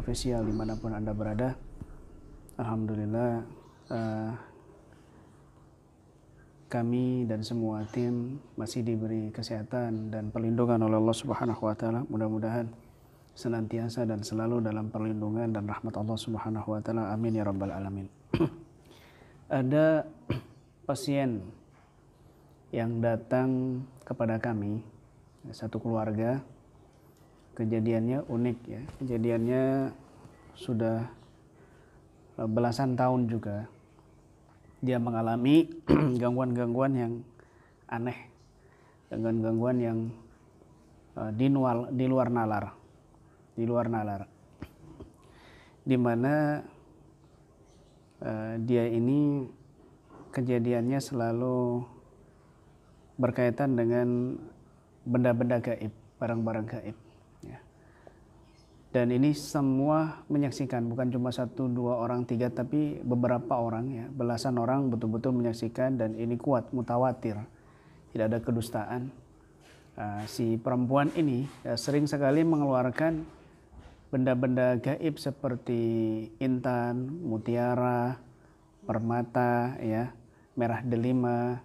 official dimanapun anda berada alhamdulillah uh, kami dan semua tim masih diberi kesehatan dan perlindungan oleh Allah Subhanahu wa taala. Mudah-mudahan senantiasa dan selalu dalam perlindungan dan rahmat Allah Subhanahu wa taala. Amin ya rabbal alamin. Ada pasien yang datang kepada kami satu keluarga kejadiannya unik ya kejadiannya sudah eh, belasan tahun juga dia mengalami gangguan-gangguan yang aneh gangguan-gangguan yang eh, di, luar, di luar nalar di luar nalar di mana eh, dia ini kejadiannya selalu berkaitan dengan benda-benda gaib barang-barang gaib dan ini semua menyaksikan bukan cuma satu dua orang tiga tapi beberapa orang ya belasan orang betul-betul menyaksikan dan ini kuat mutawatir tidak ada kedustaan ah, si perempuan ini eh, sering sekali mengeluarkan benda-benda gaib seperti intan mutiara permata ya merah delima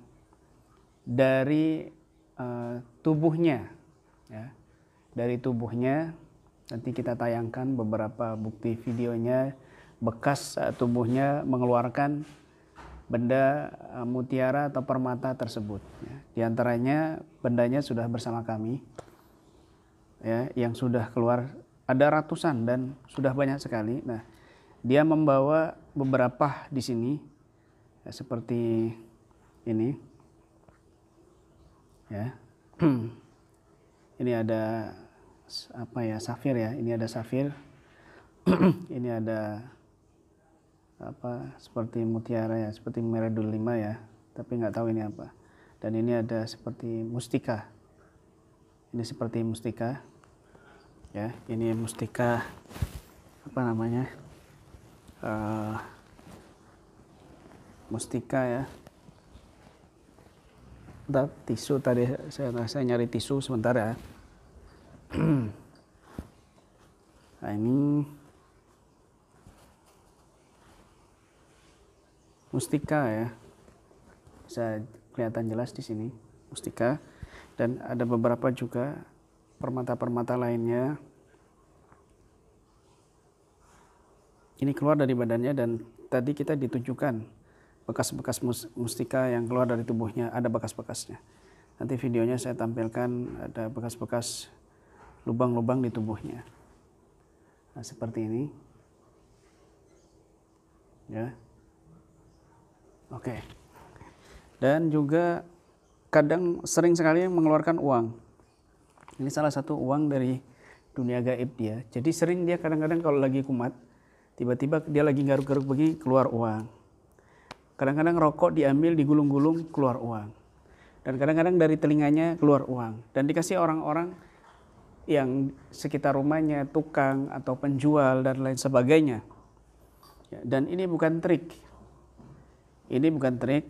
dari uh, tubuhnya ya dari tubuhnya Nanti kita tayangkan beberapa bukti videonya bekas eh, tubuhnya mengeluarkan benda eh, mutiara atau permata tersebut. Ya, di antaranya bendanya sudah bersama kami, ya, yang sudah keluar ada ratusan dan sudah banyak sekali. Nah, dia membawa beberapa di sini ya, seperti ini, ya. ini ada apa ya safir ya ini ada safir ini ada apa seperti mutiara ya seperti meredul lima ya tapi nggak tahu ini apa dan ini ada seperti mustika ini seperti mustika ya ini mustika apa namanya uh, mustika ya tisu tadi saya, saya nyari tisu sebentar ya nah ini mustika ya bisa kelihatan jelas di sini mustika dan ada beberapa juga permata-permata lainnya ini keluar dari badannya dan tadi kita ditunjukkan bekas-bekas mustika yang keluar dari tubuhnya ada bekas-bekasnya nanti videonya saya tampilkan ada bekas-bekas lubang-lubang di tubuhnya. Nah, seperti ini. Ya. Oke. Dan juga kadang sering sekali mengeluarkan uang. Ini salah satu uang dari dunia gaib dia. Jadi sering dia kadang-kadang kalau lagi kumat, tiba-tiba dia lagi garuk-garuk begini keluar uang. Kadang-kadang rokok diambil digulung-gulung keluar uang. Dan kadang-kadang dari telinganya keluar uang. Dan dikasih orang-orang yang sekitar rumahnya, tukang atau penjual dan lain sebagainya. Ya, dan ini bukan trik. Ini bukan trik.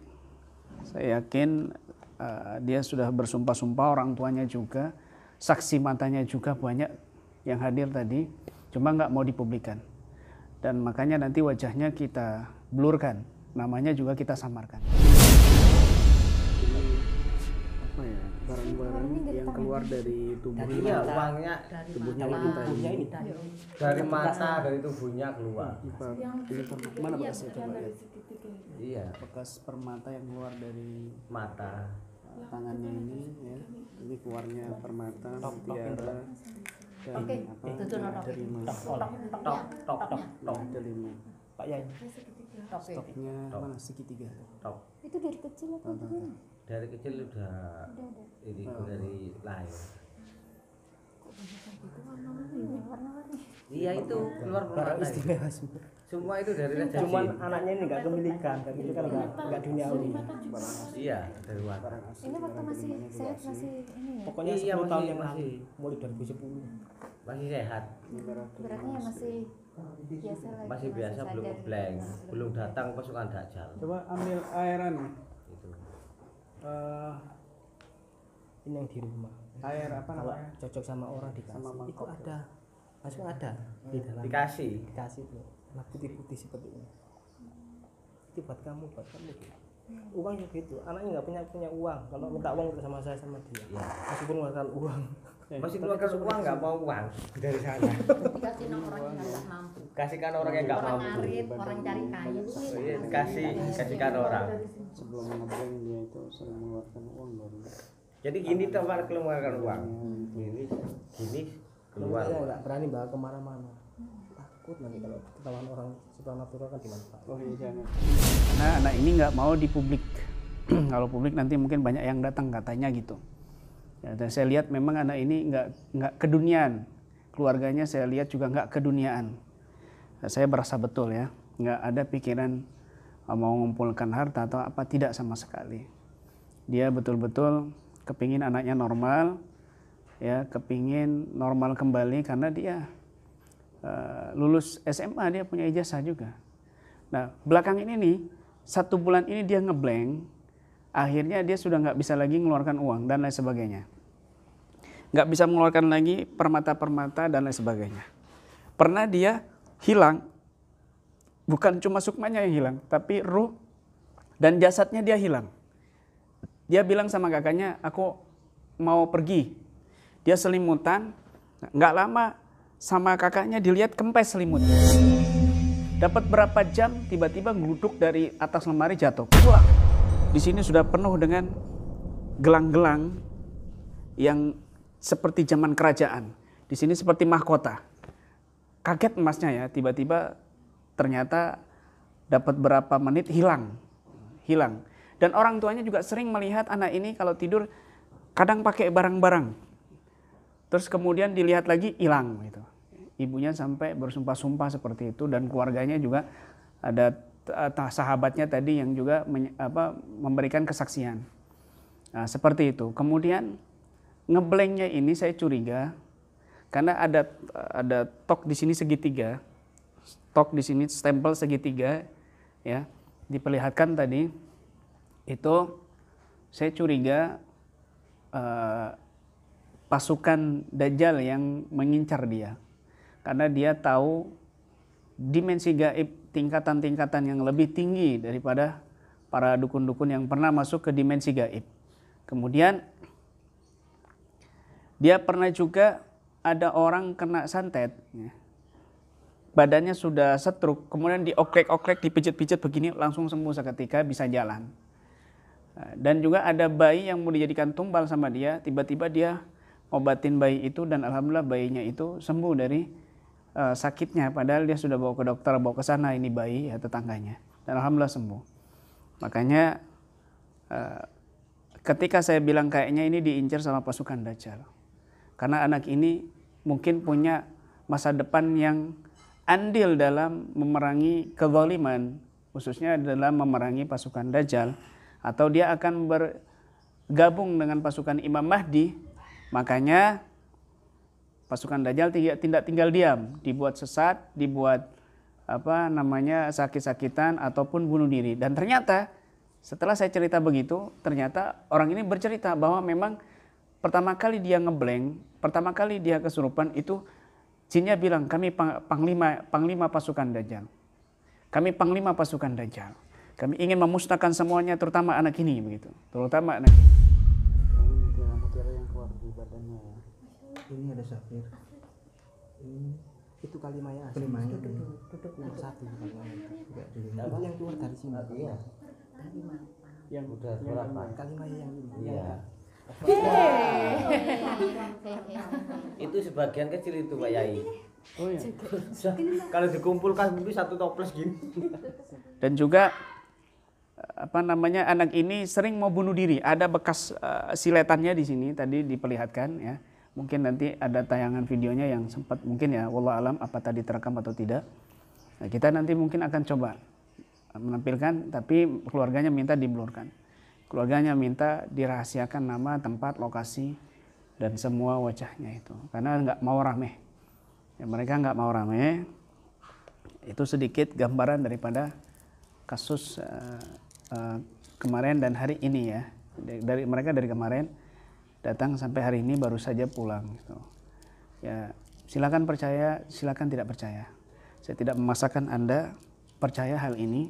Saya yakin uh, dia sudah bersumpah-sumpah orang tuanya juga, saksi matanya juga banyak yang hadir tadi, cuma nggak mau dipublikan. Dan makanya nanti wajahnya kita blurkan, namanya juga kita samarkan. barang-barang yang keluar dari tubuhnya iya, uangnya tubuhnya mata, wanita ini dari, dari mata dari tubuhnya keluar iya, iya, mana bekas ya? itu iya bekas permata yang keluar dari mata tangannya ini ya ini keluarnya permata mutiara dan okay. apa itu dari tok tok tok tok tok delima pak yai ya. stoknya mana segitiga tok itu dari kecil atau gimana dari kecil udah, ini oh. dari lahir gitu? Iya itu keluar keluar istimewa semua. itu dari raja Cuma anaknya ini nggak kepemilikan, tapi kan? itu kan nggak dunia duniawi. Iya dari luar Ini waktu masih sehat masih ini ya. Pokoknya iya, 10 tahun yang lalu, mulai 2010. Masih sehat. Beratnya ya masih biasa Masih biasa belum ngeblank, belum datang pasukan dajal. Coba ambil airan uh, ini yang di rumah air apa kalau namanya cocok sama orang dikasih sama itu ada maksudnya ada hmm. di dalam dikasih dikasih tuh nah putih-putih seperti ini itu buat kamu buat kamu uang juga gitu anaknya nggak punya punya uang kalau minta uang sama saya sama dia ya. meskipun nggak uang Iya, masih keluarkan uang nggak mau uang dari sana dikasih orang yang nggak iya. mampu kasihkan orang yang nggak mampu orang orang cari kain iya, kasih kasihkan orang sebelum ngeblank dia itu sering mengeluarkan uang jadi gini tuh keluarkan uang ini ini keluar nggak berani bawa kemana-mana takut nanti kalau ketahuan orang natural kan dimanfaatkan oh iya nah anak ini nggak mau di publik kalau publik nanti mungkin banyak yang datang katanya gitu Ya, dan saya lihat memang anak ini nggak nggak keduniaan, keluarganya saya lihat juga nggak keduniaan. Nah, saya merasa betul ya, nggak ada pikiran ah, mau mengumpulkan harta atau apa tidak sama sekali. Dia betul-betul kepingin anaknya normal, ya kepingin normal kembali karena dia uh, lulus SMA dia punya ijazah juga. Nah belakang ini nih satu bulan ini dia ngeblank, akhirnya dia sudah nggak bisa lagi mengeluarkan uang dan lain sebagainya nggak bisa mengeluarkan lagi permata-permata dan lain sebagainya. Pernah dia hilang, bukan cuma sukmanya yang hilang, tapi ruh dan jasadnya dia hilang. Dia bilang sama kakaknya, aku mau pergi. Dia selimutan, nggak lama sama kakaknya dilihat kempes selimut Dapat berapa jam tiba-tiba geluduk dari atas lemari jatuh. Pulang. Di sini sudah penuh dengan gelang-gelang yang seperti zaman kerajaan. Di sini seperti mahkota. Kaget emasnya ya, tiba-tiba ternyata dapat berapa menit hilang. Hilang. Dan orang tuanya juga sering melihat anak ini kalau tidur kadang pakai barang-barang. Terus kemudian dilihat lagi hilang gitu. Ibunya sampai bersumpah-sumpah seperti itu dan keluarganya juga ada eh, sahabatnya tadi yang juga apa, memberikan kesaksian. Nah, seperti itu. Kemudian Ngeblengnya ini saya curiga karena ada ada tok di sini segitiga tok di sini stempel segitiga ya diperlihatkan tadi itu saya curiga eh, pasukan dajjal yang mengincar dia karena dia tahu dimensi gaib tingkatan-tingkatan yang lebih tinggi daripada para dukun-dukun yang pernah masuk ke dimensi gaib. Kemudian dia pernah juga ada orang kena santet. Ya. Badannya sudah setruk, kemudian diokrek-okrek, dipijit-pijit begini langsung sembuh seketika bisa jalan. Eh, dan juga ada bayi yang mau dijadikan tumbal sama dia, tiba-tiba dia obatin bayi itu dan alhamdulillah bayinya itu sembuh dari uh, sakitnya. Padahal dia sudah bawa ke dokter, bawa ke sana ini bayi ya tetangganya. Dan alhamdulillah sembuh. Makanya uh, ketika saya bilang kayaknya ini diincar sama pasukan Dajjal. Karena anak ini mungkin punya masa depan yang andil dalam memerangi kezaliman, khususnya dalam memerangi pasukan Dajjal, atau dia akan bergabung dengan pasukan Imam Mahdi, makanya pasukan Dajjal tidak, tidak tinggal diam, dibuat sesat, dibuat apa namanya sakit-sakitan ataupun bunuh diri. Dan ternyata setelah saya cerita begitu, ternyata orang ini bercerita bahwa memang pertama kali dia ngeblank, pertama kali dia kesurupan itu jinnya bilang kami panglima panglima pasukan dajjal. Kami panglima pasukan dajjal. Kami ingin memusnahkan semuanya terutama anak ini begitu. Terutama anak ini. Ini ada safir. Ini itu kalimanya asli. Kalimanya. Duduk, Satu Tidak Itu yang keluar dari sini. Iya. Yang udah yang, kalimanya yang ini. Iya itu sebagian kecil itu Pak Yai. Oh, iya. Kalau dikumpulkan mungkin satu toples gini. Dan juga apa namanya anak ini sering mau bunuh diri. Ada bekas uh, siletannya di sini tadi diperlihatkan ya. Mungkin nanti ada tayangan videonya yang sempat mungkin ya wallah alam apa tadi terekam atau tidak. Nah, kita nanti mungkin akan coba menampilkan tapi keluarganya minta diblurkan keluarganya minta dirahasiakan nama, tempat, lokasi, dan semua wajahnya itu. Karena nggak mau rame. Ya, mereka nggak mau rame. Itu sedikit gambaran daripada kasus uh, uh, kemarin dan hari ini ya. Dari mereka dari kemarin datang sampai hari ini baru saja pulang. Gitu. Ya silakan percaya, silakan tidak percaya. Saya tidak memaksakan anda percaya hal ini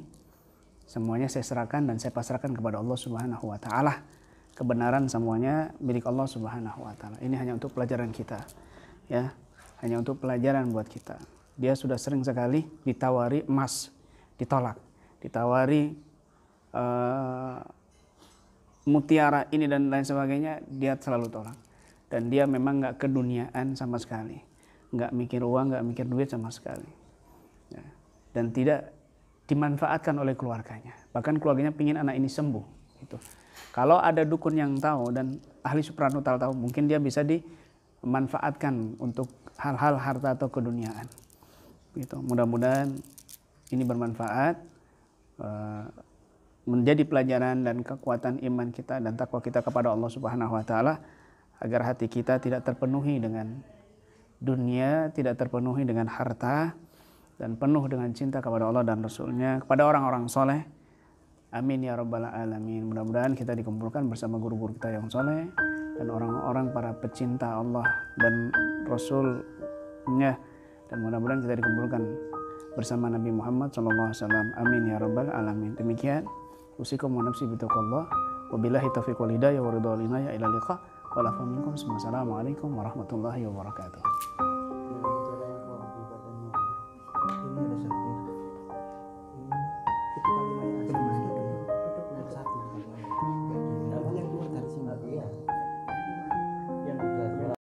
Semuanya saya serahkan dan saya pasrahkan kepada Allah Subhanahu wa taala. Kebenaran semuanya milik Allah Subhanahu wa taala. Ini hanya untuk pelajaran kita. Ya, hanya untuk pelajaran buat kita. Dia sudah sering sekali ditawari emas, ditolak. Ditawari uh, mutiara ini dan lain sebagainya, dia selalu tolak. Dan dia memang nggak keduniaan sama sekali, nggak mikir uang, nggak mikir duit sama sekali, ya. dan tidak dimanfaatkan oleh keluarganya. Bahkan keluarganya ingin anak ini sembuh. Gitu. Kalau ada dukun yang tahu dan ahli supranatural tahu, mungkin dia bisa dimanfaatkan untuk hal-hal harta atau keduniaan. Gitu. Mudah-mudahan ini bermanfaat eh, menjadi pelajaran dan kekuatan iman kita dan takwa kita kepada Allah Subhanahu wa taala agar hati kita tidak terpenuhi dengan dunia, tidak terpenuhi dengan harta, dan penuh dengan cinta kepada Allah dan Rasulnya, kepada orang-orang soleh. Amin ya rabbal alamin. Mudah-mudahan kita dikumpulkan bersama guru-guru kita yang soleh dan orang-orang para pecinta Allah dan Rasulnya dan mudah-mudahan kita dikumpulkan bersama Nabi Muhammad SAW. Amin ya rabbal alamin. Demikian. Usikum wa nafsi bitakallah. Wabillahi taufiq wal hidayah wa ridha ya ila liqa. Wa Assalamualaikum warahmatullahi wabarakatuh.